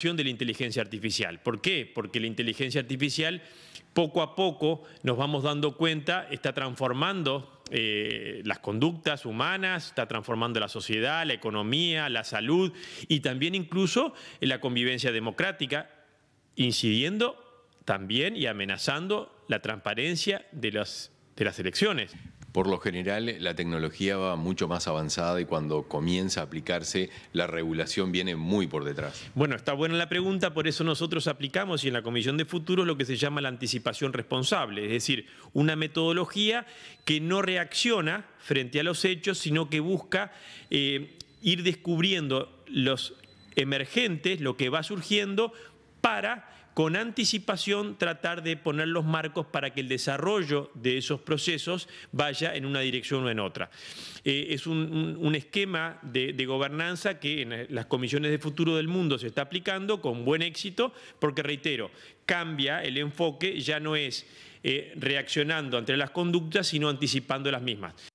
de la inteligencia artificial. ¿Por qué? Porque la inteligencia artificial poco a poco nos vamos dando cuenta, está transformando eh, las conductas humanas, está transformando la sociedad, la economía, la salud y también incluso la convivencia democrática, incidiendo también y amenazando la transparencia de de las elecciones. Por lo general, eh, la tecnología va mucho más avanzada y cuando comienza a aplicarse, la regulación viene muy por detrás. Bueno, está buena la pregunta, por eso nosotros aplicamos y en la Comisión de Futuros lo que se llama la anticipación responsable, es decir, una metodología que no reacciona frente a los hechos, sino que busca eh, ir descubriendo los emergentes, lo que va surgiendo para con anticipación tratar de poner los marcos para que el desarrollo de esos procesos vaya en una dirección o en otra. Eh, es un, esquema de, gobernanza que en eh, las comisiones de futuro del mundo se está aplicando con buen éxito, porque reitero, cambia el enfoque, ya no es eh, reaccionando ante las conductas, sino anticipando las mismas.